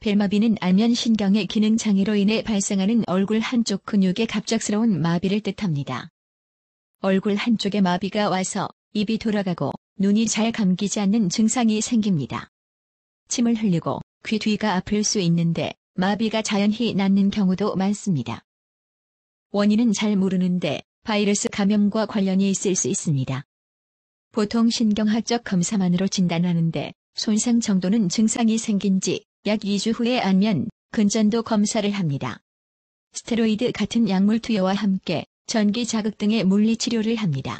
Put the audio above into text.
벨마비는 안면 신경의 기능 장애로 인해 발생하는 얼굴 한쪽 근육의 갑작스러운 마비를 뜻합니다. 얼굴 한쪽에 마비가 와서 입이 돌아가고 눈이 잘 감기지 않는 증상이 생깁니다. 침을 흘리고 귀 뒤가 아플 수 있는데 마비가 자연히 낫는 경우도 많습니다. 원인은 잘 모르는데 바이러스 감염과 관련이 있을 수 있습니다. 보통 신경학적 검사만으로 진단하는데 손상 정도는 증상이 생긴 지약 2주 후에 안면, 근전도 검사를 합니다. 스테로이드 같은 약물 투여와 함께 전기 자극 등의 물리치료를 합니다.